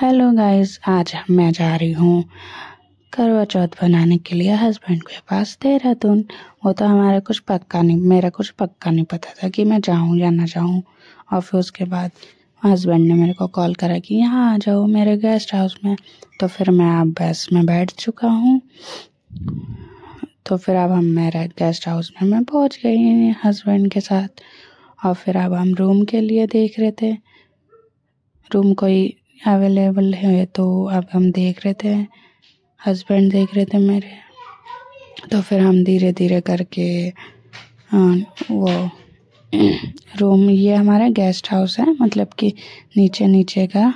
hello guys आज मैं जा रही हूँ करवा चौथ बनाने के लिए हस्बैंड के पास देहरादून वो तो हमारा कुछ पक्का नहीं मेरा कुछ पक्का नहीं पता था कि मैं जाऊँ या ना जाऊँ और फिर उसके बाद हस्बैंड ने मेरे को कॉल करा कि यहाँ आ जाओ मेरे गेस्ट हाउस में तो फिर मैं अब बस में बैठ चुका हूँ तो फिर अब हम मेरे गेस्ट हाउस में मैं पहुँच गई हस्बैंड के साथ और फिर अब हम रूम के लिए देख रहे थे रूम कोई अवेलेबल है तो अब हम देख रहे थे हस्बैंड देख रहे थे मेरे तो फिर हम धीरे धीरे करके वो रूम ये हमारा गेस्ट हाउस है मतलब कि नीचे नीचे का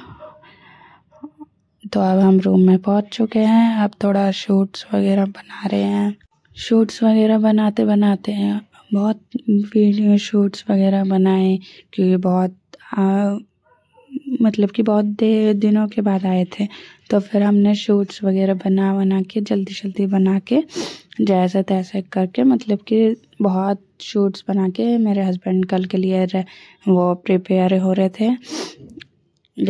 तो अब हम रूम में पहुंच चुके हैं अब थोड़ा शूट्स वगैरह बना रहे हैं शूट्स वगैरह बनाते बनाते हैं बहुत वीडियो शूट्स वगैरह बनाए क्योंकि बहुत मतलब कि बहुत देर दिनों के बाद आए थे तो फिर हमने शूट्स वगैरह बना बना के जल्दी जल्दी बना के जैसे तैसे करके मतलब कि बहुत शूट्स बना के मेरे हस्बैंड कल के लिए वो प्रिपेयर हो रहे थे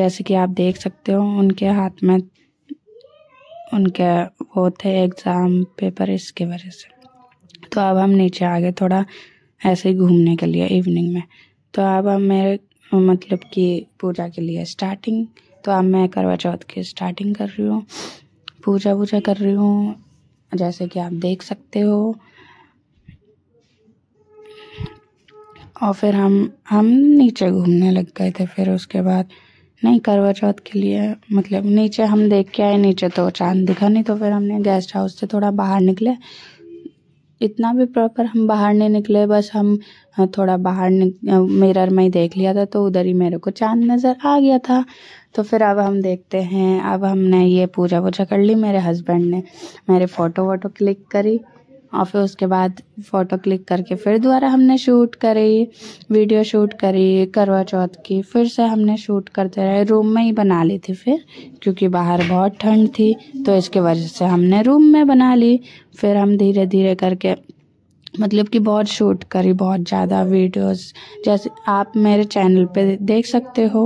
जैसे कि आप देख सकते हो उनके हाथ में उनके वो थे एग्ज़ाम पेपर इसके वजह से तो अब हम नीचे आ गए थोड़ा ऐसे ही घूमने के लिए इवनिंग में तो अब हम मेरे मतलब कि पूजा के लिए स्टार्टिंग तो अब मैं करवा चौथ की स्टार्टिंग कर रही हूँ पूजा वूजा कर रही हूँ जैसे कि आप देख सकते हो और फिर हम हम नीचे घूमने लग गए थे फिर उसके बाद नहीं करवा चौथ के लिए मतलब नीचे हम देख के आए नीचे तो चांद दिखा नहीं तो फिर हमने गेस्ट हाउस से थोड़ा बाहर निकले इतना भी प्रॉपर हम बाहर नहीं निकले बस हम हाँ, थोड़ा बाहर मिरर में ही देख लिया था तो उधर ही मेरे को चाँद नज़र आ गया था तो फिर अब हम देखते हैं अब हमने ये पूजा वूजा कर ली मेरे हस्बैंड ने मेरे फ़ोटो वोटो क्लिक करी और फिर उसके बाद फ़ोटो क्लिक करके फिर दोबारा हमने शूट करी वीडियो शूट करी करवा चौथ की फिर से हमने शूट करते रहे रूम में ही बना ली थी फिर क्योंकि बाहर बहुत ठंड थी तो इसके वजह से हमने रूम में बना ली फिर हम धीरे धीरे करके मतलब कि बहुत शूट करी बहुत ज़्यादा वीडियोस जैसे आप मेरे चैनल पे देख सकते हो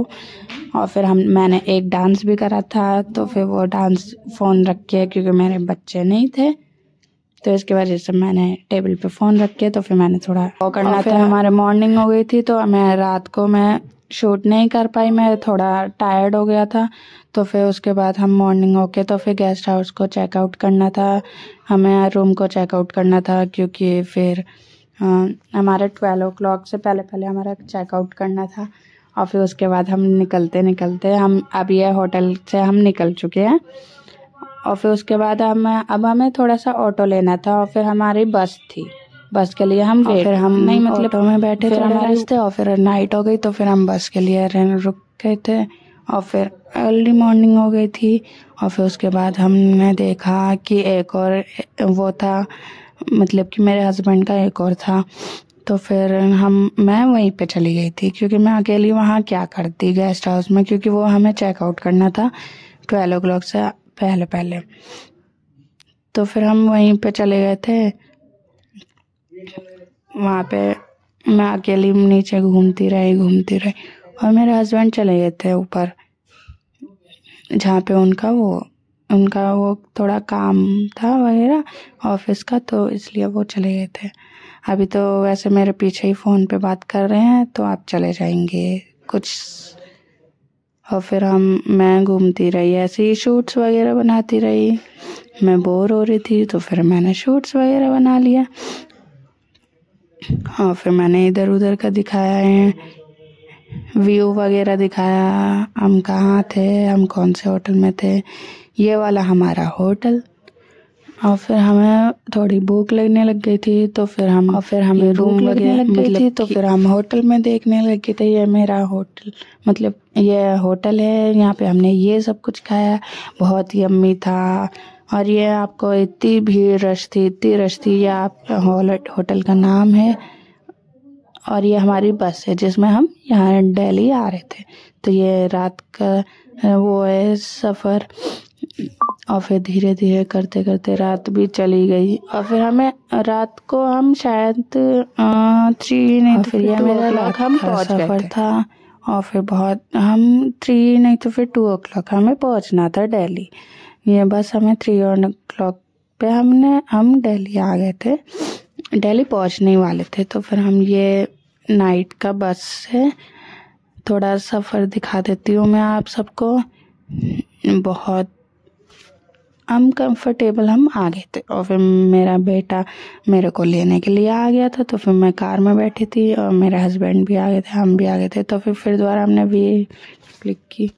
और फिर हम मैंने एक डांस भी करा था तो फिर वो डांस फ़ोन रख के क्योंकि मेरे बच्चे नहीं थे तो इसकी वजह से मैंने टेबल पे फ़ोन रख के तो फिर मैंने थोड़ा करना फिर हमारे मॉर्निंग हो गई थी तो मैं रात को मैं शूट नहीं कर पाई मैं थोड़ा टायर्ड हो गया था तो फिर उसके बाद हम मॉर्निंग होके तो फिर गेस्ट हाउस को चेकआउट करना था हमें रूम को चेकआउट करना था क्योंकि फिर हमारे ट्वेल्व ओ से पहले पहले हमारा चेकआउट करना था और फिर उसके बाद हम निकलते निकलते हम अब ये होटल से हम निकल चुके हैं और फिर उसके बाद हम अब हमें थोड़ा सा ऑटो लेना था और फिर हमारी बस थी बस के लिए हम वेट फिर हम नहीं मतलब ऑटो में बैठे फिर हमारे रास्ते और फिर नाइट हो गई तो फिर हम बस के लिए रुक गए थे और फिर अर्ली मॉर्निंग हो गई थी और फिर उसके बाद हमने देखा कि एक और वो था मतलब कि मेरे हस्बैंड का एक और था तो फिर हम मैं वहीं पे चली गई थी क्योंकि मैं अकेली वहाँ क्या करती गेस्ट हाउस में क्योंकि वो हमें चेकआउट करना था ट्वेल्व ओ क्लॉक से पहले पहले तो फिर हम वहीं पे चले गए थे वहाँ पे मैं अकेली नीचे घूमती रही घूमती रही और मेरे हस्बैंड चले गए थे ऊपर जहाँ पे उनका वो उनका वो थोड़ा काम था वगैरह ऑफिस का तो इसलिए वो चले गए थे अभी तो वैसे मेरे पीछे ही फ़ोन पे बात कर रहे हैं तो आप चले जाएंगे कुछ और फिर हम मैं घूमती रही ऐसे ही शूट्स वगैरह बनाती रही मैं बोर हो रही थी तो फिर मैंने शूट्स वगैरह बना लिया और हाँ, फिर मैंने इधर उधर का दिखाया है व्यू वगैरह दिखाया हम कहाँ थे हम कौन से होटल में थे ये वाला हमारा होटल और फिर हमें थोड़ी भूख लगने लग गई थी तो फिर हम और फिर हमें रूम लगने लग गई थी तो फिर हम होटल में देखने लग गए थे ये मेरा होटल मतलब ये होटल है यहाँ पे हमने ये सब कुछ खाया बहुत ही अम्मी था और ये आपको इतनी भीड़ रश थी इतनी रश थी ये आप होटल का नाम है और ये हमारी बस है जिसमें हम यहाँ दिल्ली आ रहे थे तो ये रात का वो है सफ़र और फिर धीरे धीरे करते करते रात भी चली गई और फिर हमें रात को हम शायद थ्री नहीं तो फिर यह मेरा लाख हम सफर था और फिर बहुत हम थ्री नहीं तो फिर टू ओ क्लॉक हमें पहुंचना था दिल्ली ये बस हमें थ्री ओ क्लॉक पे हमने हम दिल्ली आ गए थे दिल्ली पहुंचने वाले थे तो फिर हम ये नाइट का बस से थोड़ा सफ़र दिखा देती हूँ मैं आप सबको बहुत कंफर्टेबल हम आ गए थे और फिर मेरा बेटा मेरे को लेने के लिए आ गया था तो फिर मैं कार में बैठी थी और मेरे हस्बैंड भी आ गए थे हम भी आ गए थे तो फिर फिर दोबारा हमने वी क्लिक की